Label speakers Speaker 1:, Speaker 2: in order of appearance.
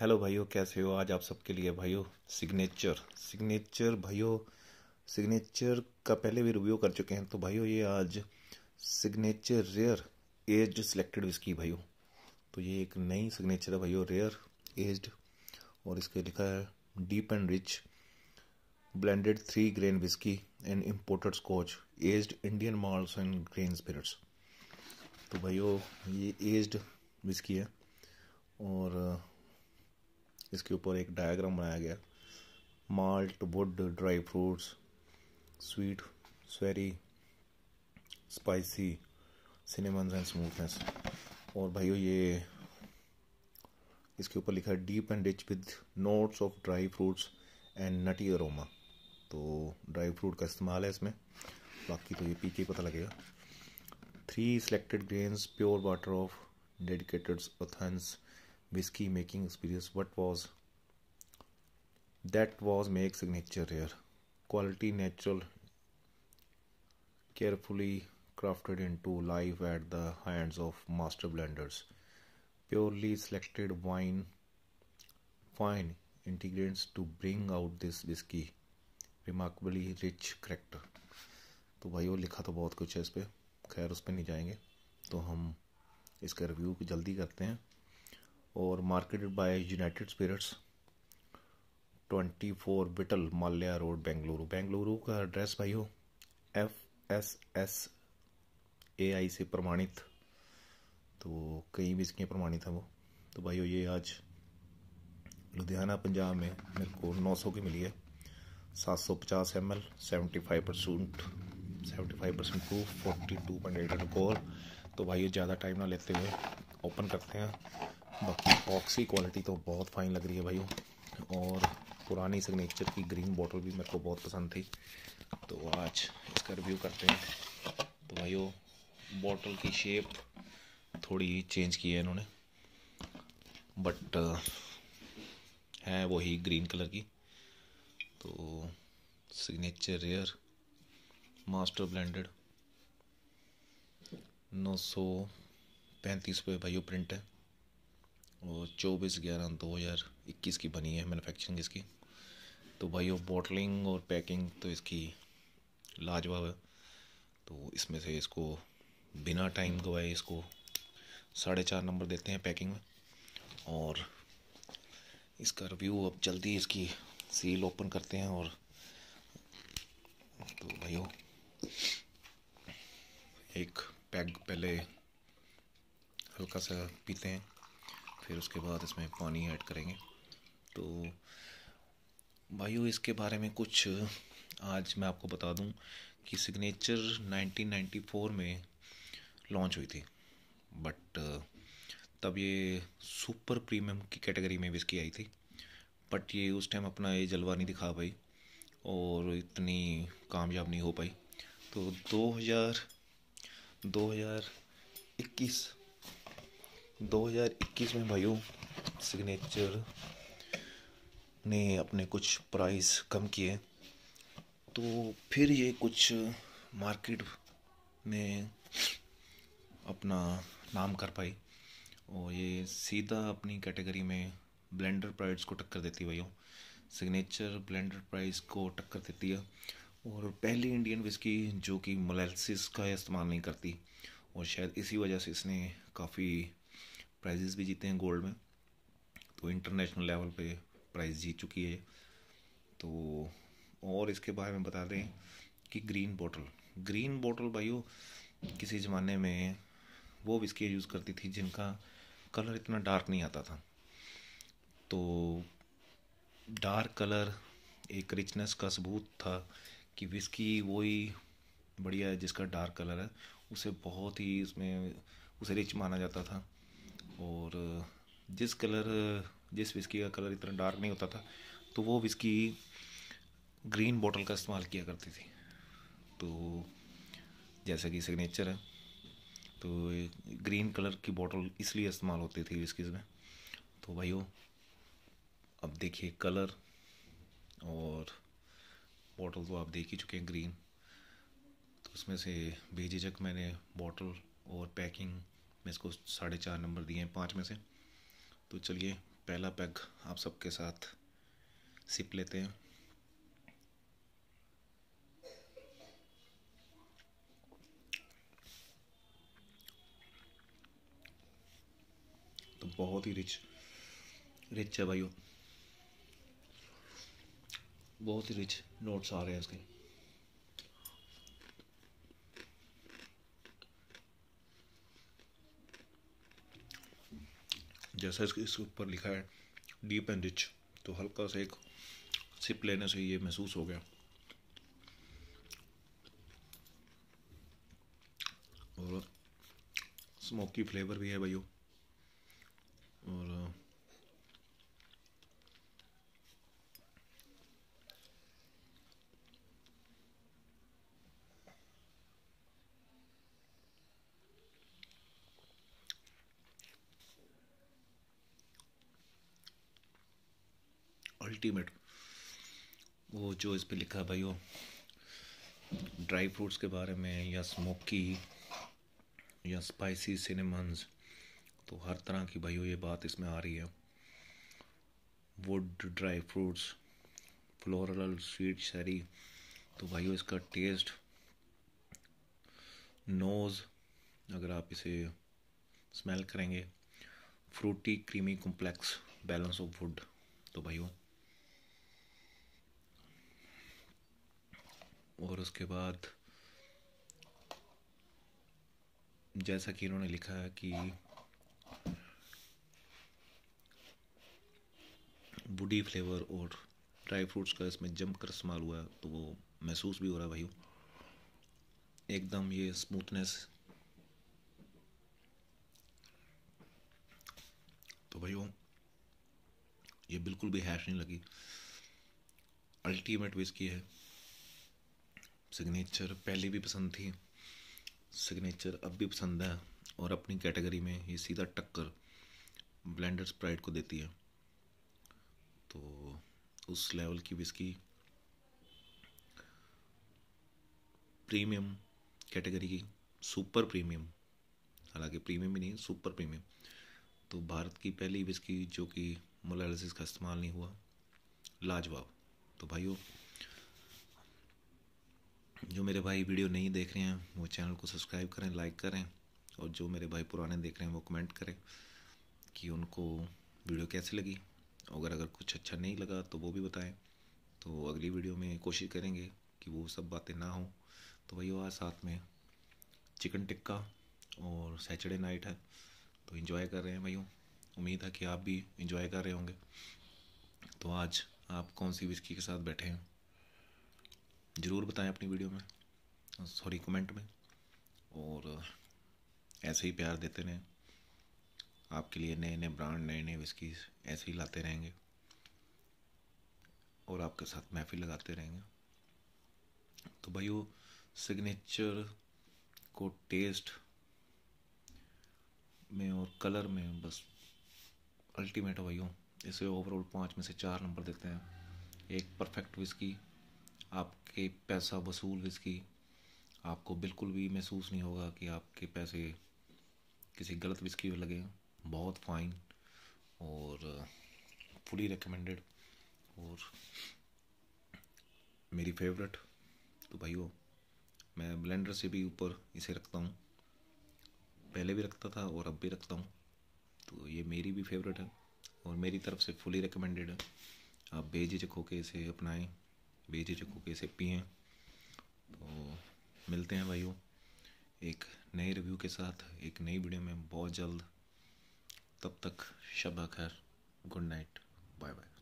Speaker 1: hello भाइयों कैसे हो आज आप सबके लिए भाइयों सिग्नेचर सिग्नेचर भाइयों सिग्नेचर का पहले भी रिव्यू कर चुके हैं तो भाइयों ये आज signature rare aged selected whisky भाइयों तो ये एक नई सिग्नेचर है भाइयों रेयर एज्ड और इसके लिखा है deep and rich blended three grain whisky and imported scotch aged Indian malts and grain spirits तो भाइयों ये एज्ड विस्की है और इसके ऊपर एक डायग्राम बनाया गया malt wood dry fruits sweet sherry spicy cinnamon and smoothness और भाइयों ये इसके ऊपर लिखा है deep and rich with notes of dry fruits and nutty aroma तो ड्राई फ्रूट का इस्तेमाल है इसमें बाकी तो ये पी के पता लगेगा three selected grains pure water of dedicated artisans whiskey making experience what was that was make signature here quality natural carefully crafted into life at the hands of master blenders purely selected wine fine ingredients to bring out this whiskey remarkably rich character तो भाई वो लिखा तो बहुत कुछ है इस पर खैर उस पर नहीं जाएंगे तो हम इसका रिव्यू जल्दी करते हैं और marketed by United Spirits 24 Vittal Mallya road Bengaluru Bengaluru का एड्रेस भाई हो F S S A I से प्रमाणित तो कई भी इसके प्रमाणित है वो तो भाई हो ये आज लुधियाना पंजाब में मेरे को 900 की मिली है 750 सौ पचास M L seventy five percent seventy five percent two forty two point eight eight तो भाई ये ज़्यादा टाइम ना लेते हुए ओपन करते हैं बाकी बॉक्स की क्वालिटी तो बहुत फाइन लग रही है भाई और पुरानी सिग्नेचर की ग्रीन बॉटल भी मेरे को बहुत पसंद थी तो आज इसका रिव्यू करते हैं तो भाई बॉटल की शेप थोड़ी चेंज की है इन्होंने बट है वही ग्रीन कलर की तो सिग्नेचर रेयर मास्टर ब्लेंडेड नौ सौ पैंतीस रुपये भाइयों प्रिंट है और चौबीस ग्यारह दो हज़ार इक्कीस की बनी है मैनुफैक्चरिंग इसकी तो भाई वो बॉटलिंग और पैकिंग तो इसकी लाजवाब है तो इसमें से इसको बिना टाइम गवाए इसको साढ़े चार नंबर देते हैं पैकिंग में और इसका रिव्यू अब जल्दी इसकी सील ओपन करते हैं और तो भाइयों एक पैग पहले हल्का सा पीते हैं फिर उसके बाद इसमें पानी ऐड करेंगे तो भाइयों इसके बारे में कुछ आज मैं आपको बता दूं कि सिग्नेचर 1994 में लॉन्च हुई थी बट तब ये सुपर प्रीमियम की कैटेगरी में भी इसकी आई थी बट ये उस टाइम अपना ये जलवा नहीं दिखा पाई और इतनी कामयाब नहीं हो पाई तो 2000 2021 2021 में भाइयों सिग्नेचर ने अपने कुछ प्राइस कम किए तो फिर ये कुछ मार्केट में अपना नाम कर पाई और ये सीधा अपनी कैटेगरी में ब्लेंडर प्राइस को टक्कर देती है भाइयों सिग्नेचर ब्लेंडर प्राइस को टक्कर देती है और पहली इंडियन विस्की जो कि मोलैलिस का इस्तेमाल नहीं करती और शायद इसी वजह से इसने काफ़ी प्राइजेस भी जीते हैं गोल्ड में तो इंटरनेशनल लेवल पे प्राइज़ जीत चुकी है तो और इसके बारे में बता दें कि ग्रीन बोटल ग्रीन बॉटल भाइयों किसी ज़माने में वो विस्की यूज़ करती थी जिनका कलर इतना डार्क नहीं आता था तो डार्क कलर एक रिचनेस का सबूत था कि विस्की वही बढ़िया है जिसका डार्क कलर है उसे बहुत ही उसमें उसे रिच माना जाता था और जिस कलर जिस विस्की का कलर इतना डार्क नहीं होता था तो वो विस्की ग्रीन बॉटल का इस्तेमाल किया करती थी तो जैसा कि सिग्नेचर है तो ग्रीन कलर की बॉटल इसलिए इस्तेमाल होती थी विस्कीज़ में तो भाइयों अब देखिए कलर और बॉटल तो आप देख ही चुके हैं ग्रीन तो उसमें से बेझिझक मैंने बॉटल और पैकिंग मैं इसको साढ़े चार नंबर दिए हैं पाँच में से तो चलिए पहला पैग आप सबके साथ सिप लेते हैं तो बहुत ही रिच रिच है भाइयों बहुत ही रिच नोट्स आ रहे हैं इसके जैसा इसके ऊपर लिखा है डीप एंड रिच तो हल्का सा एक सिप लेने से ये महसूस हो गया और स्मोकी फ्लेवर भी है भाइयों और अल्टीमेट वो जो इस पर लिखा भाई वो ड्राई फ्रूट्स के बारे में या स्मोकी या स्पाइसी सिनेमन्स तो हर तरह की भाई ये बात इसमें आ रही है wood dry fruits floral sweet sherry तो भाई इसका टेस्ट नोज़ अगर आप इसे स्मेल करेंगे fruity creamy complex balance of wood तो भाई और उसके बाद जैसा कि इन्होंने लिखा है कि बूढ़ी फ्लेवर और ड्राई फ्रूट्स का इसमें जम कर इस्तेमाल हुआ है तो वो महसूस भी हो रहा है भाई एकदम ये स्मूथनेस तो भाई ये बिल्कुल भी हैश नहीं लगी अल्टीमेट विस्की है सिग्नेचर पहले भी पसंद थी सिग्नेचर अब भी पसंद है और अपनी कैटेगरी में ये सीधा टक्कर ब्लेंडर स्प्राइट को देती है तो उस लेवल की विस्की प्रीमियम कैटेगरी की सुपर प्रीमियम हालांकि प्रीमियम भी नहीं सुपर प्रीमियम तो भारत की पहली विस्की जो कि मोलालिस का इस्तेमाल नहीं हुआ लाजवाब तो भाइयों जो मेरे भाई वीडियो नहीं देख रहे हैं वो चैनल को सब्सक्राइब करें लाइक करें और जो मेरे भाई पुराने देख रहे हैं वो कमेंट करें कि उनको वीडियो कैसी लगी अगर अगर कुछ अच्छा नहीं लगा तो वो भी बताएं तो अगली वीडियो में कोशिश करेंगे कि वो सब बातें ना हों तो वही हुआ साथ में चिकन टिक्का और सैटरडे नाइट है तो इन्जॉय कर रहे हैं भाइयों उम्मीद है कि आप भी इन्जॉय कर रहे होंगे तो आज आप कौन सी विस्की के साथ बैठे हैं ज़रूर बताएं अपनी वीडियो में सॉरी कमेंट में और ऐसे ही प्यार देते रहें आपके लिए नए नए ब्रांड नए नए विस्की ऐसे ही लाते रहेंगे और आपके साथ महफिल लगाते रहेंगे तो भाई वो सिग्नेचर को टेस्ट में और कलर में बस अल्टीमेट है भाई हो इसे ओवरऑल पाँच में से चार नंबर देते हैं एक परफेक्ट विस्की आपके पैसा वसूल इसकी आपको बिल्कुल भी महसूस नहीं होगा कि आपके पैसे किसी गलत विस्की में लगे बहुत फाइन और फुली रिकमेंडेड और मेरी फेवरेट तो वो मैं ब्लेंडर से भी ऊपर इसे रखता हूँ पहले भी रखता था और अब भी रखता हूँ तो ये मेरी भी फेवरेट है और मेरी तरफ से फुली रिकमेंडेड है आप बेझिझक के इसे अपनाएं बेझिझक होके इसे पिए तो मिलते हैं भाइयों एक नए रिव्यू के साथ एक नई वीडियो में बहुत जल्द तब तक शबा खैर गुड नाइट बाय बाय